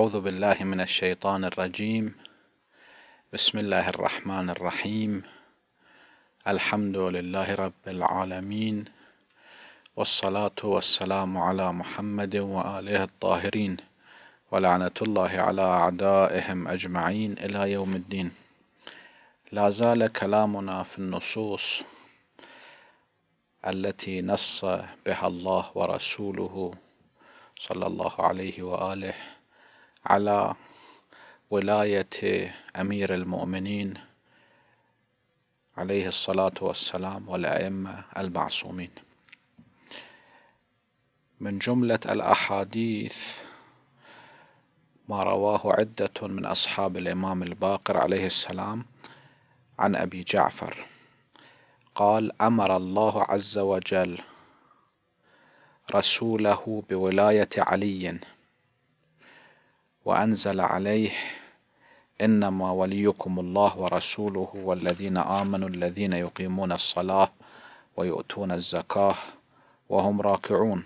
أعوذ بالله من الشيطان الرجيم بسم الله الرحمن الرحيم الحمد لله رب العالمين والصلاة والسلام على محمد وآله الطاهرين ولعنة الله على أعدائهم أجمعين إلى يوم الدين لا زال كلامنا في النصوص التي نص بها الله ورسوله صلى الله عليه وآله على ولاية أمير المؤمنين عليه الصلاة والسلام والأئمة المعصومين من جملة الأحاديث ما رواه عدة من أصحاب الإمام الباقر عليه السلام عن أبي جعفر قال أمر الله عز وجل رسوله بولاية علي وأنزل عليه إنما وليكم الله ورسوله والذين آمنوا الذين يقيمون الصلاة ويؤتون الزكاة وهم راكعون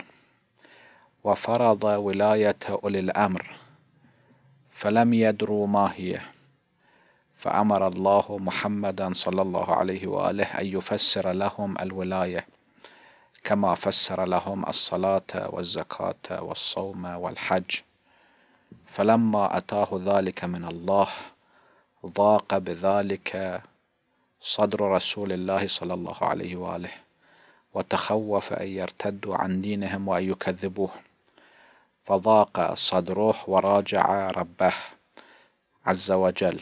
وفرض ولاية أولي الأمر فلم يدروا ما هي فأمر الله محمدا صلى الله عليه وآله أن يفسر لهم الولاية كما فسر لهم الصلاة والزكاة والصوم والحج فلما أتاه ذلك من الله ضاق بذلك صدر رسول الله صلى الله عليه وآله وتخوف أن يرتدوا عن دينهم وأن يكذبوه فضاق صدره وراجع ربه عز وجل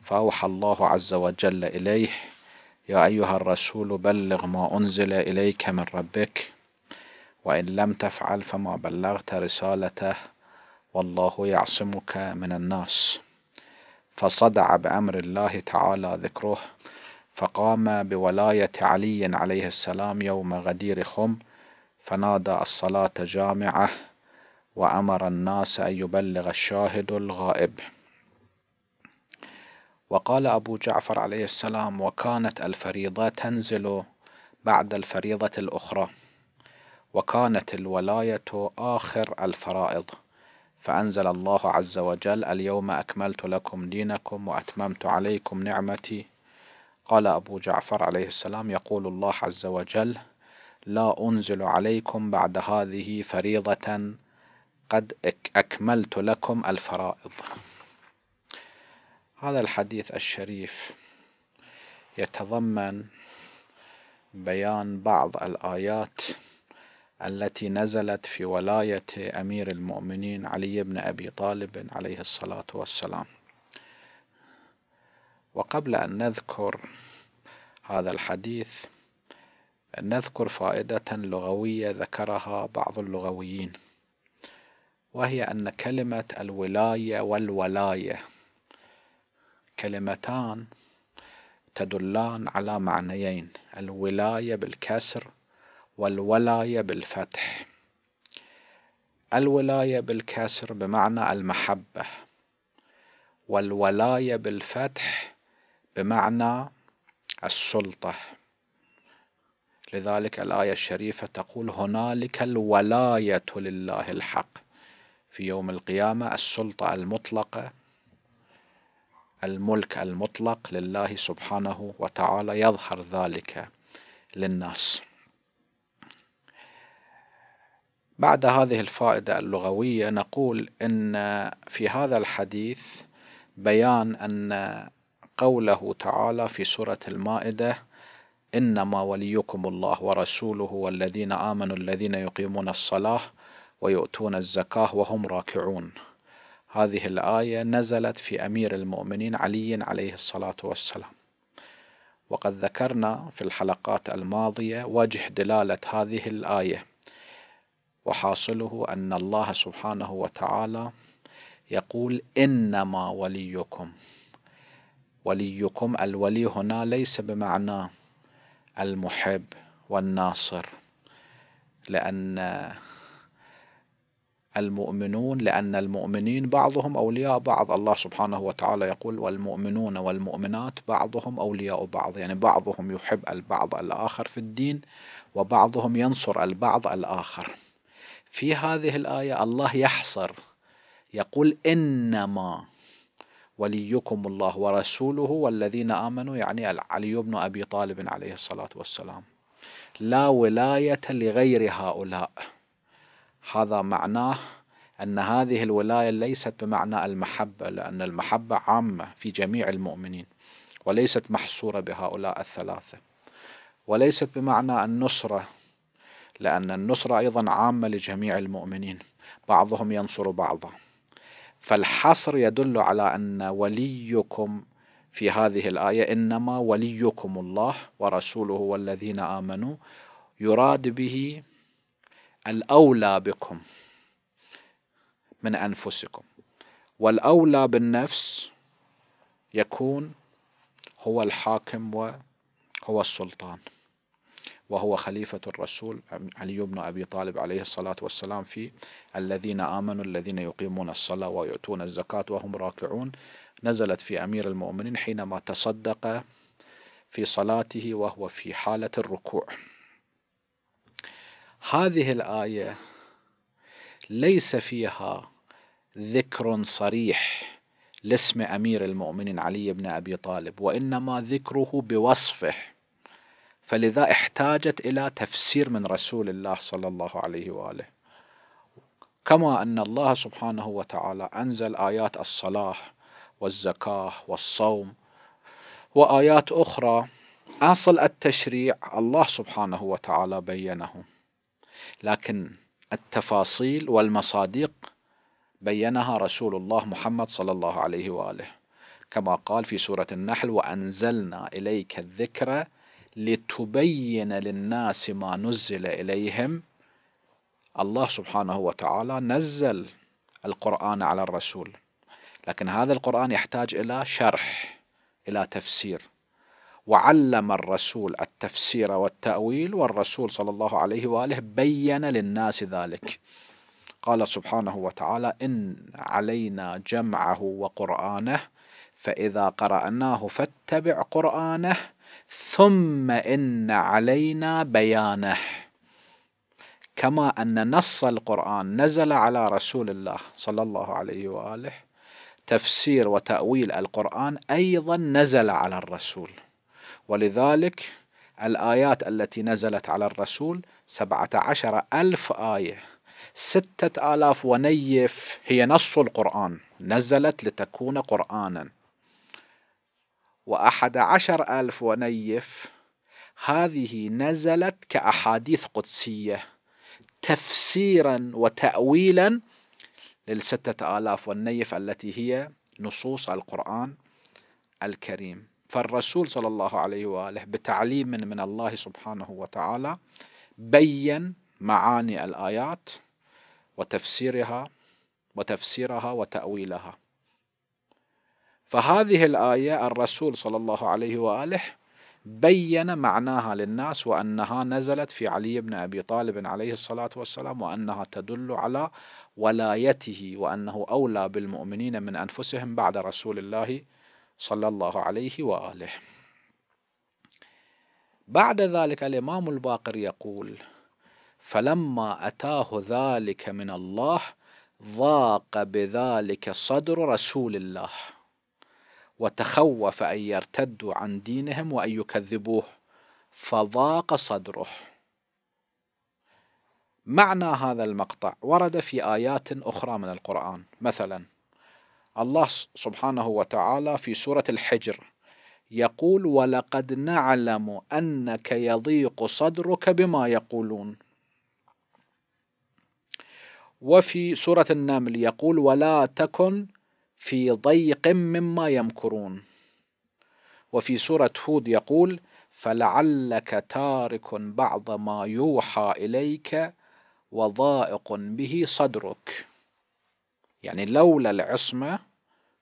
فأوحى الله عز وجل إليه يا أيها الرسول بلغ ما أنزل إليك من ربك وإن لم تفعل فما بلغت رسالته والله يعصمك من الناس فصدع بأمر الله تعالى ذكره فقام بولاية علي عليه السلام يوم غدير خم فنادى الصلاة جامعة وأمر الناس أن يبلغ الشاهد الغائب وقال أبو جعفر عليه السلام وكانت الفريضة تنزل بعد الفريضة الأخرى وكانت الولاية آخر الفرائض فأنزل الله عز وجل اليوم أكملت لكم دينكم وأتممت عليكم نعمتي قال أبو جعفر عليه السلام يقول الله عز وجل لا أنزل عليكم بعد هذه فريضة قد أكملت لكم الفرائض هذا الحديث الشريف يتضمن بيان بعض الآيات التي نزلت في ولاية أمير المؤمنين علي بن أبي طالب عليه الصلاة والسلام وقبل أن نذكر هذا الحديث نذكر فائدة لغوية ذكرها بعض اللغويين وهي أن كلمة الولاية والولاية كلمتان تدلان على معنيين الولاية بالكسر والولاية بالفتح الولاية بالكسر بمعنى المحبة والولاية بالفتح بمعنى السلطة لذلك الآية الشريفة تقول هنالك الولاية لله الحق في يوم القيامة السلطة المطلقة الملك المطلق لله سبحانه وتعالى يظهر ذلك للناس بعد هذه الفائدة اللغوية نقول إن في هذا الحديث بيان أن قوله تعالى في سورة المائدة إنما وليكم الله ورسوله والذين آمنوا الذين يقيمون الصلاة ويؤتون الزكاة وهم راكعون هذه الآية نزلت في أمير المؤمنين علي عليه الصلاة والسلام وقد ذكرنا في الحلقات الماضية وجه دلالة هذه الآية وحاصله أن الله سبحانه وتعالى يقول إنما وليكم وليكم الولي هنا ليس بمعنى المحب والناصر لأن المؤمنون لأن المؤمنين بعضهم أولياء بعض الله سبحانه وتعالى يقول والمؤمنون والمؤمنات بعضهم أولياء بعض يعني بعضهم يحب البعض الآخر في الدين وبعضهم ينصر البعض الآخر في هذه الآية الله يحصر يقول إنما وليكم الله ورسوله والذين آمنوا يعني علي بن أبي طالب عليه الصلاة والسلام لا ولاية لغير هؤلاء هذا معناه أن هذه الولاية ليست بمعنى المحبة لأن المحبة عامة في جميع المؤمنين وليست محصورة بهؤلاء الثلاثة وليست بمعنى النصرة لأن النصرة أيضا عامة لجميع المؤمنين بعضهم ينصر بعضا فالحصر يدل على أن وليكم في هذه الآية إنما وليكم الله ورسوله والذين آمنوا يراد به الأولى بكم من أنفسكم والأولى بالنفس يكون هو الحاكم وهو السلطان وهو خليفة الرسول علي بن أبي طالب عليه الصلاة والسلام في الذين آمنوا الذين يقيمون الصلاة ويؤتون الزكاة وهم راكعون نزلت في أمير المؤمنين حينما تصدق في صلاته وهو في حالة الركوع هذه الآية ليس فيها ذكر صريح لاسم أمير المؤمنين علي بن أبي طالب وإنما ذكره بوصفه فلذا احتاجت إلى تفسير من رسول الله صلى الله عليه وآله كما أن الله سبحانه وتعالى أنزل آيات الصلاة والزكاة والصوم وآيات أخرى أصل التشريع الله سبحانه وتعالى بينه لكن التفاصيل والمصادق بينها رسول الله محمد صلى الله عليه واله كما قال في سوره النحل وانزلنا اليك الذكر لتبين للناس ما نزل إليهم الله سبحانه وتعالى نزل القرآن على الرسول لكن هذا القرآن يحتاج إلى شرح إلى تفسير وعلم الرسول التفسير والتأويل والرسول صلى الله عليه وآله بين للناس ذلك قال سبحانه وتعالى إن علينا جمعه وقرآنه فإذا قرأناه فاتبع قرآنه ثم إن علينا بيانه كما أن نص القرآن نزل على رسول الله صلى الله عليه وآله تفسير وتأويل القرآن أيضا نزل على الرسول ولذلك الآيات التي نزلت على الرسول سبعة عشر ألف آية ستة آلاف ونيف هي نص القرآن نزلت لتكون قرآنا وأحد عشر ألف ونيف هذه نزلت كأحاديث قدسية تفسيرا وتأويلا للستة آلاف والنيف التي هي نصوص القرآن الكريم فالرسول صلى الله عليه وآله بتعليم من الله سبحانه وتعالى بين معاني الآيات وتفسيرها وتفسيرها وتأويلها فهذه الآية الرسول صلى الله عليه وآله بين معناها للناس وأنها نزلت في علي بن أبي طالب عليه الصلاة والسلام وأنها تدل على ولايته وأنه أولى بالمؤمنين من أنفسهم بعد رسول الله صلى الله عليه وآله بعد ذلك الإمام الباقر يقول فلما أتاه ذلك من الله ضاق بذلك صدر رسول الله وتخوف أن يرتدوا عن دينهم وأن يكذبوه فضاق صدره معنى هذا المقطع ورد في آيات أخرى من القرآن مثلا الله سبحانه وتعالى في سورة الحجر يقول ولقد نعلم أنك يضيق صدرك بما يقولون وفي سورة النمل يقول ولا تكن في ضيق مما يمكرون وفي سورة هود يقول فلعلك تارك بعض ما يوحى إليك وضائق به صدرك يعني لولا العصمة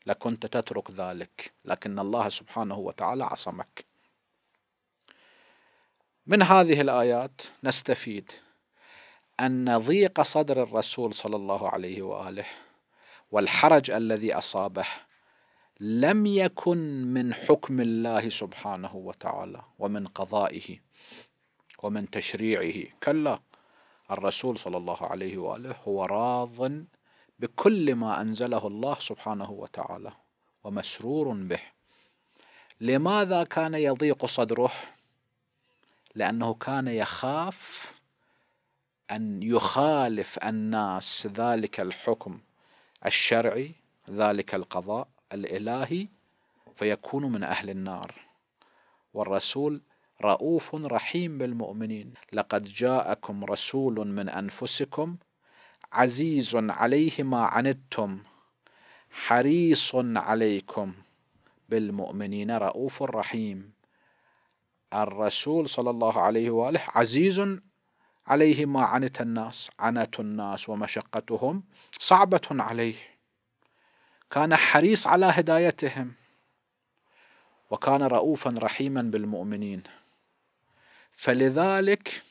لكنت تترك ذلك لكن الله سبحانه وتعالى عصمك من هذه الآيات نستفيد أن ضيق صدر الرسول صلى الله عليه وآله والحرج الذي أصابه لم يكن من حكم الله سبحانه وتعالى ومن قضائه ومن تشريعه كلا الرسول صلى الله عليه وآله هو راض بكل ما أنزله الله سبحانه وتعالى ومسرور به لماذا كان يضيق صدره لأنه كان يخاف أن يخالف الناس ذلك الحكم الشرعي ذلك القضاء الإلهي فيكون من أهل النار والرسول رؤوف رحيم بالمؤمنين لقد جاءكم رسول من أنفسكم عزيز عليه ما عنتم حريص عليكم بالمؤمنين رؤوف رحيم الرسول صلى الله عليه واله عزيز عليه ما عنت الناس عنت الناس ومشقتهم صعبة عليه كان حريص على هدايتهم وكان رؤوفا رحيما بالمؤمنين فلذلك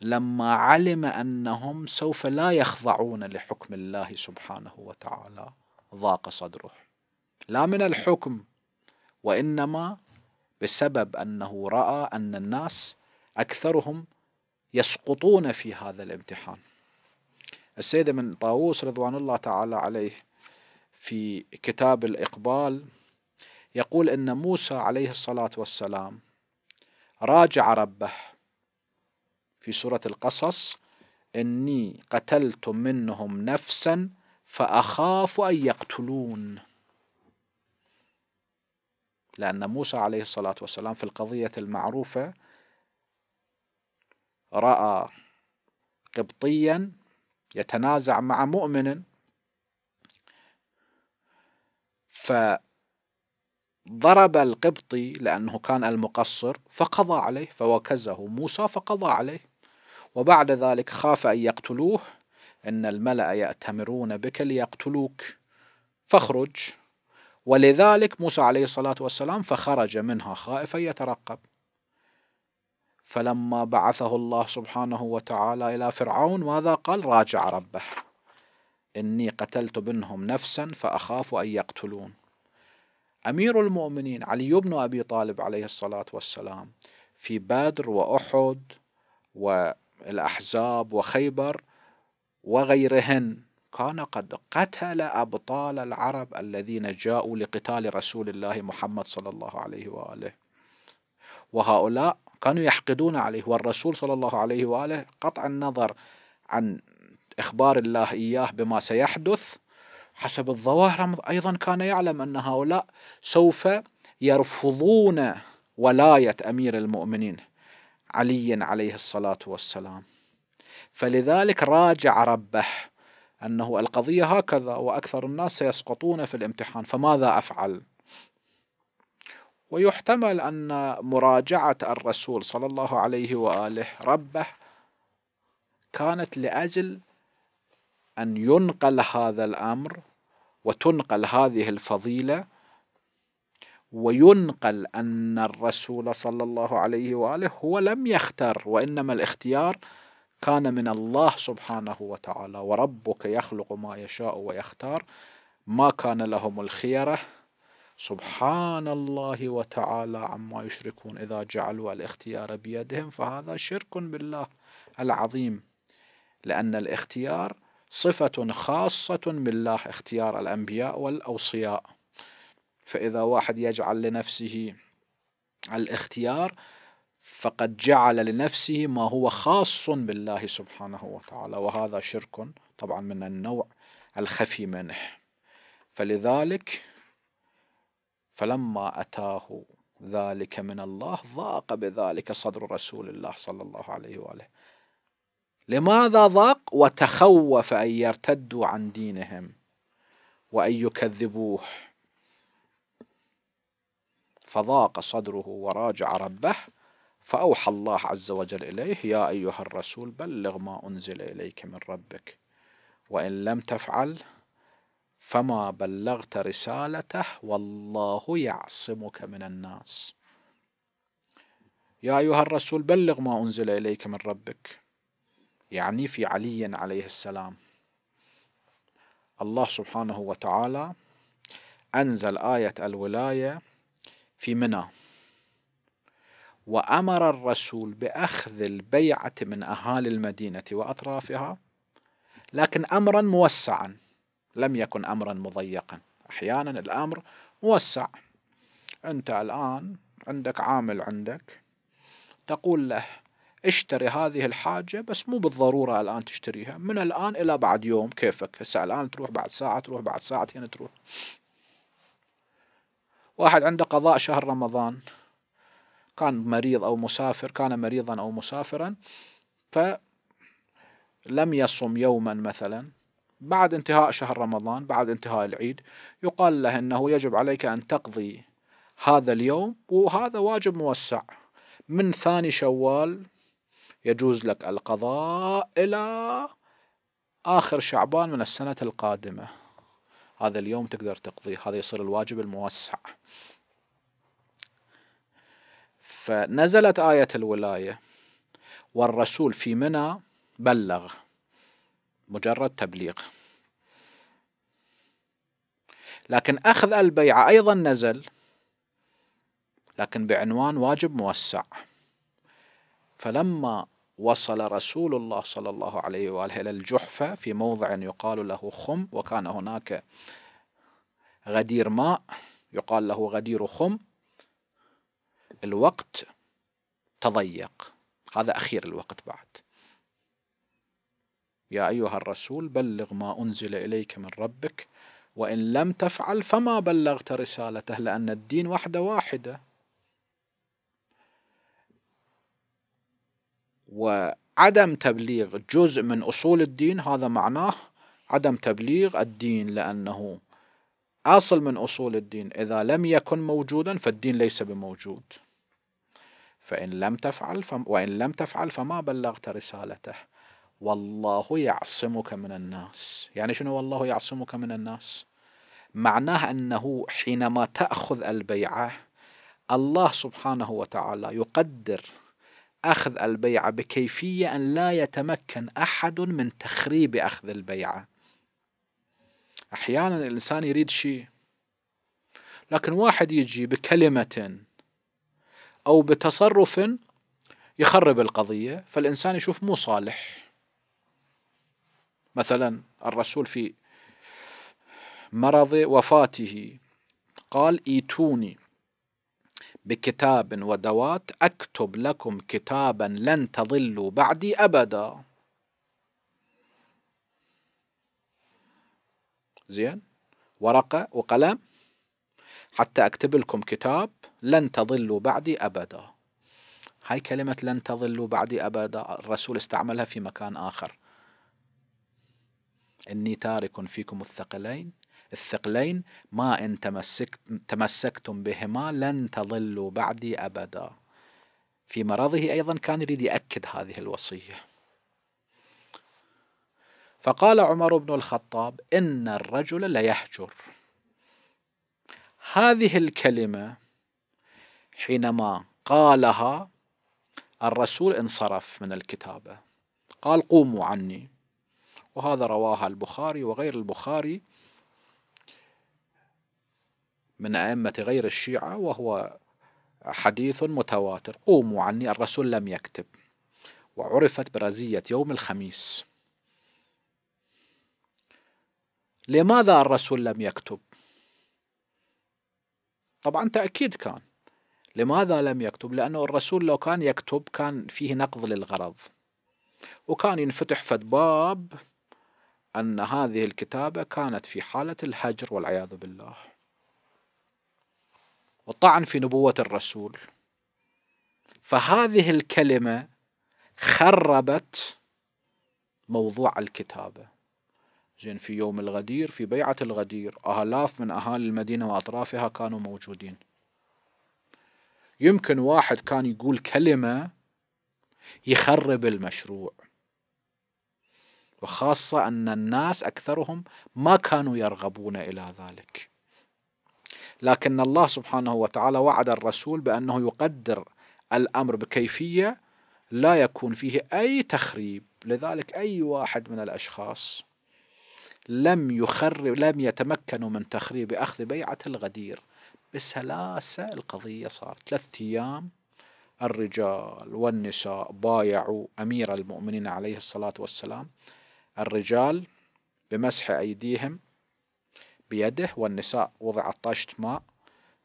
لما علم انهم سوف لا يخضعون لحكم الله سبحانه وتعالى ضاق صدره لا من الحكم وانما بسبب انه راى ان الناس أكثرهم يسقطون في هذا الامتحان السيد من طاووس رضوان الله تعالى عليه في كتاب الإقبال يقول أن موسى عليه الصلاة والسلام راجع ربه في سورة القصص إني قتلت منهم نفسا فأخاف أن يقتلون لأن موسى عليه الصلاة والسلام في القضية المعروفة رأى قبطيا يتنازع مع مؤمن فضرب القبطي لأنه كان المقصر فقضى عليه فوكزه موسى فقضى عليه وبعد ذلك خاف أن يقتلوه إن الملأ يأتمرون بك ليقتلوك فاخرج ولذلك موسى عليه الصلاة والسلام فخرج منها خائفا يترقب فلما بعثه الله سبحانه وتعالى إلى فرعون ماذا قال راجع ربه إني قتلت منهم نفسا فأخاف أن يقتلون أمير المؤمنين علي بن أبي طالب عليه الصلاة والسلام في بدر وأحد والأحزاب وخيبر وغيرهن كان قد قتل أبطال العرب الذين جاءوا لقتال رسول الله محمد صلى الله عليه وآله وهؤلاء كانوا يحقدون عليه والرسول صلى الله عليه وآله قطع النظر عن إخبار الله إياه بما سيحدث حسب الظواهر أيضا كان يعلم أن هؤلاء سوف يرفضون ولاية أمير المؤمنين علي عليه الصلاة والسلام فلذلك راجع ربه أنه القضية هكذا وأكثر الناس سيسقطون في الامتحان فماذا أفعل؟ ويحتمل أن مراجعة الرسول صلى الله عليه وآله ربه كانت لأجل أن ينقل هذا الأمر وتنقل هذه الفضيلة وينقل أن الرسول صلى الله عليه وآله هو لم يختر وإنما الاختيار كان من الله سبحانه وتعالى وربك يخلق ما يشاء ويختار ما كان لهم الخيره سبحان الله وتعالى عما يشركون إذا جعلوا الاختيار بيدهم فهذا شرك بالله العظيم لأن الاختيار صفة خاصة بالله اختيار الأنبياء والأوصياء فإذا واحد يجعل لنفسه الاختيار فقد جعل لنفسه ما هو خاص بالله سبحانه وتعالى وهذا شرك طبعا من النوع الخفي منه فلذلك فلما أتاه ذلك من الله ضاق بذلك صدر رسول الله صلى الله عليه وآله لماذا ضاق وتخوف أن يرتدوا عن دينهم وأن يكذبوه فضاق صدره وراجع ربه فأوحى الله عز وجل إليه يا أيها الرسول بلغ ما أنزل إليك من ربك وإن لم تفعل فما بلغت رسالته والله يعصمك من الناس يا أيها الرسول بلغ ما أنزل إليك من ربك يعني في علي عليه السلام الله سبحانه وتعالى أنزل آية الولاية في منى وأمر الرسول بأخذ البيعة من أهالي المدينة وأطرافها لكن أمرا موسعا لم يكن أمرا مضيقا أحيانا الأمر موسع أنت الآن عندك عامل عندك تقول له اشتري هذه الحاجة بس مو بالضرورة الآن تشتريها من الآن إلى بعد يوم كيفك هسه الآن تروح بعد ساعة تروح بعد ساعتين تروح واحد عنده قضاء شهر رمضان كان مريض أو مسافر كان مريضا أو مسافرا فلم يصم يوما مثلا بعد انتهاء شهر رمضان بعد انتهاء العيد يقال له أنه يجب عليك أن تقضي هذا اليوم وهذا واجب موسع من ثاني شوال يجوز لك القضاء إلى آخر شعبان من السنة القادمة هذا اليوم تقدر تقضيه هذا يصير الواجب الموسع فنزلت آية الولاية والرسول في منى بلغ مجرد تبليغ لكن أخذ البيعة أيضا نزل لكن بعنوان واجب موسع فلما وصل رسول الله صلى الله عليه وآله إلى الجحفة في موضع يقال له خم وكان هناك غدير ماء يقال له غدير خم الوقت تضيق هذا أخير الوقت بعد يا أيها الرسول بلغ ما أنزل إليك من ربك وإن لم تفعل فما بلغت رسالته لأن الدين وحدة واحدة وعدم تبليغ جزء من أصول الدين هذا معناه عدم تبليغ الدين لأنه أصل من أصول الدين إذا لم يكن موجودا فالدين ليس بموجود فإن لم تفعل فم وإن لم تفعل فما بلغت رسالته والله يعصمك من الناس يعني شنو والله يعصمك من الناس معناه أنه حينما تأخذ البيعة الله سبحانه وتعالى يقدر أخذ البيعة بكيفية أن لا يتمكن أحد من تخريب أخذ البيعة أحيانا الإنسان يريد شيء لكن واحد يجي بكلمة أو بتصرف يخرب القضية فالإنسان يشوف مو صالح مثلا الرسول في مرض وفاته قال ايتوني بكتاب ودوات اكتب لكم كتابا لن تضلوا بعدي ابدا زين ورقه وقلم حتى اكتب لكم كتاب لن تضلوا بعدي ابدا هاي كلمه لن تضلوا بعدي ابدا الرسول استعملها في مكان اخر إني تارك فيكم الثقلين الثقلين ما إن تمسكت تمسكتم بهما لن تضلوا بعدي أبدا في مرضه أيضا كان يريد يأكد هذه الوصية فقال عمر بن الخطاب إن الرجل ليهجر هذه الكلمة حينما قالها الرسول انصرف من الكتابة قال قوموا عني وهذا رواها البخاري وغير البخاري من أئمة غير الشيعة وهو حديث متواتر قوموا عني الرسول لم يكتب وعرفت برزية يوم الخميس لماذا الرسول لم يكتب طبعا تأكيد كان لماذا لم يكتب لأنه الرسول لو كان يكتب كان فيه نقض للغرض وكان ينفتح فد باب أن هذه الكتابة كانت في حالة الهجر والعياذ بالله والطعن في نبوة الرسول فهذه الكلمة خربت موضوع الكتابة زين في يوم الغدير في بيعة الغدير آلاف من أهالي المدينة وأطرافها كانوا موجودين يمكن واحد كان يقول كلمة يخرب المشروع وخاصة أن الناس أكثرهم ما كانوا يرغبون إلى ذلك لكن الله سبحانه وتعالى وعد الرسول بأنه يقدر الأمر بكيفية لا يكون فيه أي تخريب لذلك أي واحد من الأشخاص لم يخرب لم يتمكنوا من تخريب أخذ بيعة الغدير بسلاسة القضية صارت ثلاثة أيام الرجال والنساء بايعوا أمير المؤمنين عليه الصلاة والسلام الرجال بمسح أيديهم بيده والنساء وضع طشت ماء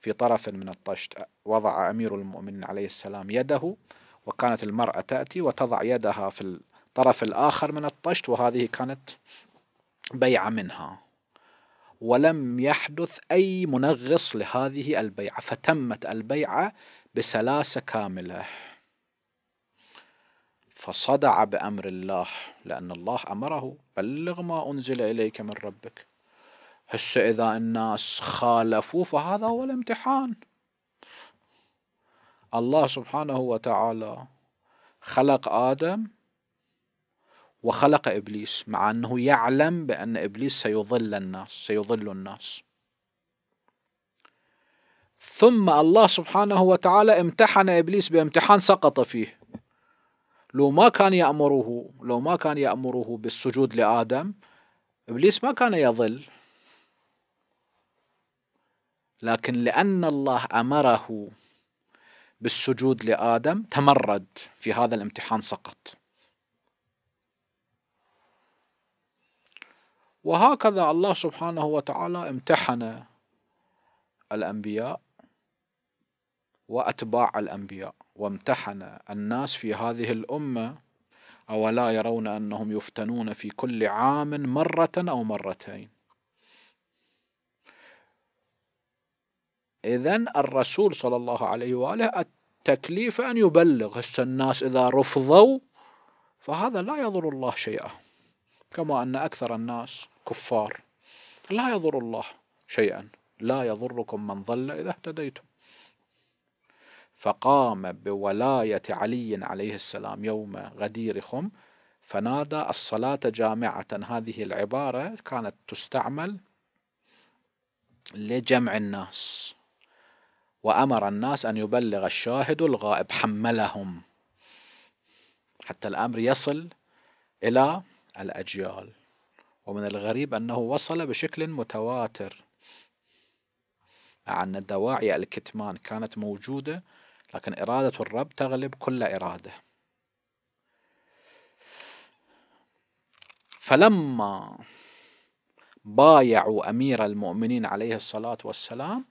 في طرف من الطشت وضع أمير المؤمنين عليه السلام يده وكانت المرأة تأتي وتضع يدها في الطرف الآخر من الطشت وهذه كانت بيعة منها ولم يحدث أي منغص لهذه البيعة فتمت البيعة بسلاسة كاملة فصدع بأمر الله لأن الله أمره بلغ ما أنزل إليك من ربك هسه إذا الناس خالفوا فهذا هو الامتحان الله سبحانه وتعالى خلق آدم وخلق إبليس مع أنه يعلم بأن إبليس سيضل الناس سيضل الناس ثم الله سبحانه وتعالى امتحن إبليس بامتحان سقط فيه لو ما كان يأمره لو ما كان يأمره بالسجود لآدم إبليس ما كان يظل لكن لأن الله أمره بالسجود لآدم تمرد في هذا الامتحان سقط وهكذا الله سبحانه وتعالى امتحن الأنبياء وأتباع الأنبياء وامتحن الناس في هذه الامه اولا يرون انهم يفتنون في كل عام مره او مرتين اذا الرسول صلى الله عليه واله التكليف ان يبلغ هسه الناس اذا رفضوا فهذا لا يضر الله شيئا كما ان اكثر الناس كفار لا يضر الله شيئا لا يضركم من ضل اذا اهتديتم فقام بولاية علي عليه السلام يوم غدير خم فنادى الصلاة جامعة هذه العبارة كانت تستعمل لجمع الناس وأمر الناس أن يبلغ الشاهد الغائب حملهم حتى الأمر يصل إلى الأجيال ومن الغريب أنه وصل بشكل متواتر عن دواعي الكتمان كانت موجودة لكن إرادة الرب تغلب كل إرادة فلما بايعوا أمير المؤمنين عليه الصلاة والسلام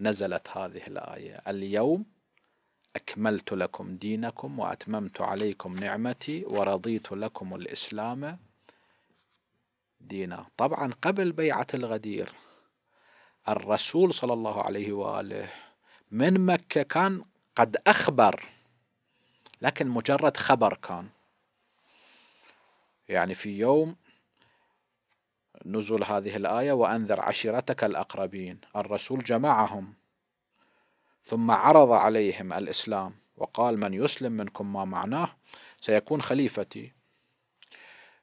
نزلت هذه الآية اليوم أكملت لكم دينكم وأتممت عليكم نعمتي ورضيت لكم الإسلام دينا طبعا قبل بيعة الغدير الرسول صلى الله عليه واله من مكه كان قد اخبر لكن مجرد خبر كان يعني في يوم نزول هذه الايه وانذر عشيرتك الاقربين الرسول جمعهم ثم عرض عليهم الاسلام وقال من يسلم منكم ما معناه سيكون خليفتي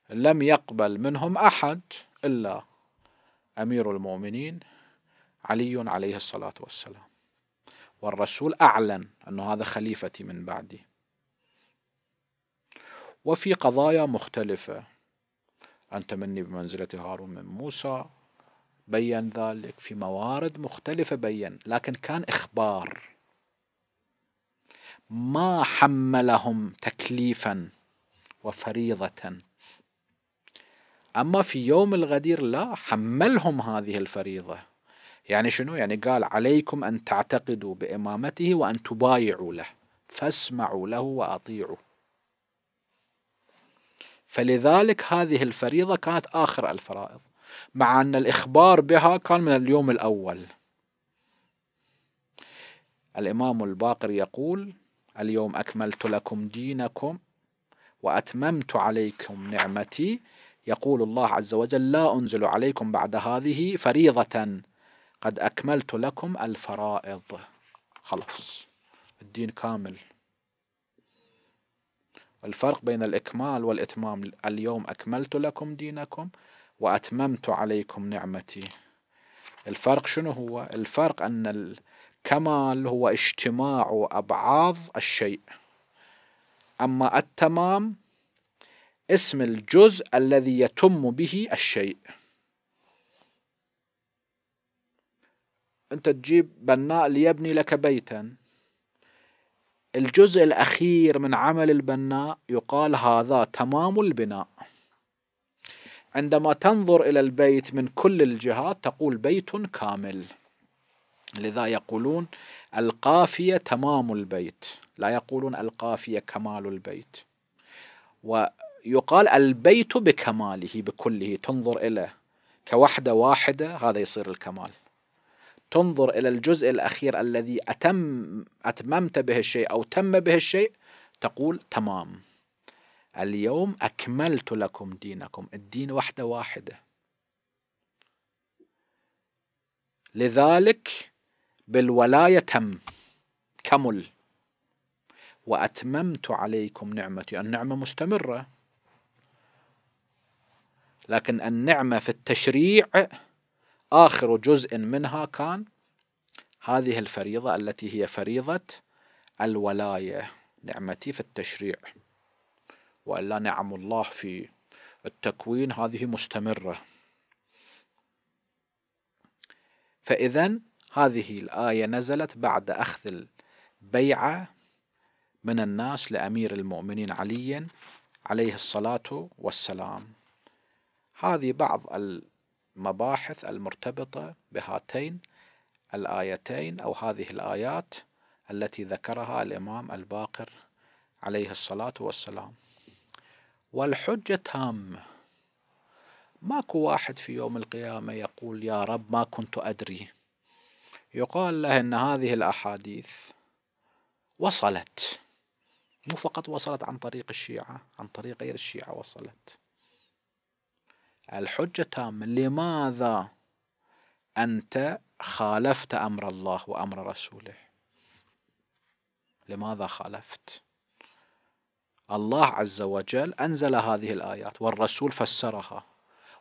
لم يقبل منهم احد الا امير المؤمنين علي عليه الصلاة والسلام والرسول أعلن أن هذا خليفتي من بعدي وفي قضايا مختلفة أنت مني بمنزلة هارون من موسى بين ذلك في موارد مختلفة بين لكن كان إخبار ما حملهم تكليفا وفريضة أما في يوم الغدير لا حملهم هذه الفريضة يعني شنو يعني قال عليكم أن تعتقدوا بإمامته وأن تبايعوا له فاسمعوا له وأطيعوا فلذلك هذه الفريضة كانت آخر الفرائض مع أن الإخبار بها كان من اليوم الأول الإمام الباقر يقول اليوم أكملت لكم دينكم وأتممت عليكم نعمتي يقول الله عز وجل لا أنزل عليكم بعد هذه فريضة قد أكملت لكم الفرائض خلاص الدين كامل الفرق بين الإكمال والإتمام اليوم أكملت لكم دينكم وأتممت عليكم نعمتي الفرق شنو هو الفرق أن الكمال هو اجتماع أبعاض الشيء أما التمام اسم الجزء الذي يتم به الشيء أنت تجيب بناء ليبني لك بيتا الجزء الأخير من عمل البناء يقال هذا تمام البناء عندما تنظر إلى البيت من كل الجهات تقول بيت كامل لذا يقولون القافية تمام البيت لا يقولون القافية كمال البيت ويقال البيت بكماله بكله تنظر إليه كوحدة واحدة هذا يصير الكمال تنظر إلى الجزء الأخير الذي أتم أتممت به الشيء أو تم به الشيء تقول تمام اليوم أكملت لكم دينكم الدين وحدة واحدة لذلك بالولاية تم كمل وأتممت عليكم نعمتي النعمة مستمرة لكن النعمة في التشريع آخر جزء منها كان هذه الفريضة التي هي فريضة الولاية نعمتي في التشريع وإلا نعم الله في التكوين هذه مستمرة فإذا هذه الآية نزلت بعد أخذ البيعة من الناس لأمير المؤمنين علي عليه الصلاة والسلام هذه بعض ال المباحث المرتبطة بهاتين الآيتين أو هذه الآيات التي ذكرها الإمام الباقر عليه الصلاة والسلام والحجة تامة ماكو واحد في يوم القيامة يقول يا رب ما كنت أدري يقال له أن هذه الأحاديث وصلت مو فقط وصلت عن طريق الشيعة عن طريق غير الشيعة وصلت الحجة تامة لماذا أنت خالفت أمر الله وأمر رسوله لماذا خالفت الله عز وجل أنزل هذه الآيات والرسول فسرها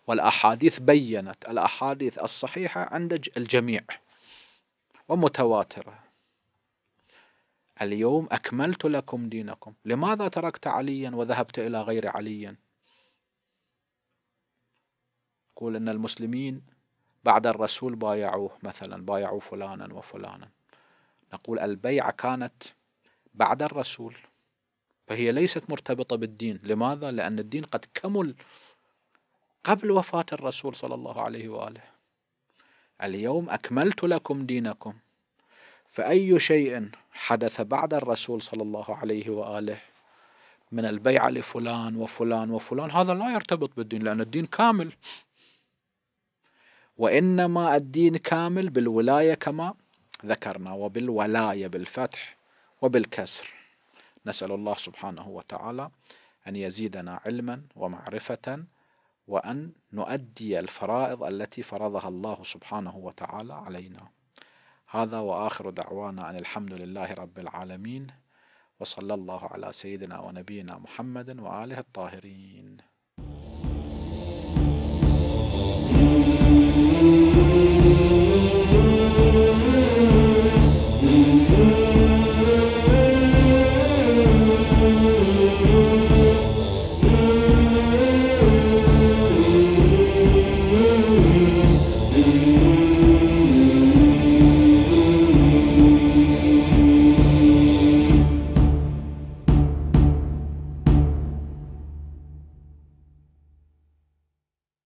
والأحاديث بينت الأحاديث الصحيحة عند الجميع ومتواترة اليوم أكملت لكم دينكم لماذا تركت عليا وذهبت إلى غير علي يقول أن المسلمين بعد الرسول بايعوه مثلا بايعوا فلانا وفلانا نقول البيعة كانت بعد الرسول فهي ليست مرتبطة بالدين لماذا؟ لأن الدين قد كمل قبل وفاة الرسول صلى الله عليه وآله اليوم أكملت لكم دينكم فأي شيء حدث بعد الرسول صلى الله عليه وآله من البيعة لفلان وفلان وفلان هذا لا يرتبط بالدين لأن الدين كامل وإنما الدين كامل بالولاية كما ذكرنا وبالولاية بالفتح وبالكسر نسأل الله سبحانه وتعالى أن يزيدنا علما ومعرفة وأن نؤدي الفرائض التي فرضها الله سبحانه وتعالى علينا هذا وآخر دعوانا أن الحمد لله رب العالمين وصلى الله على سيدنا ونبينا محمد وآله الطاهرين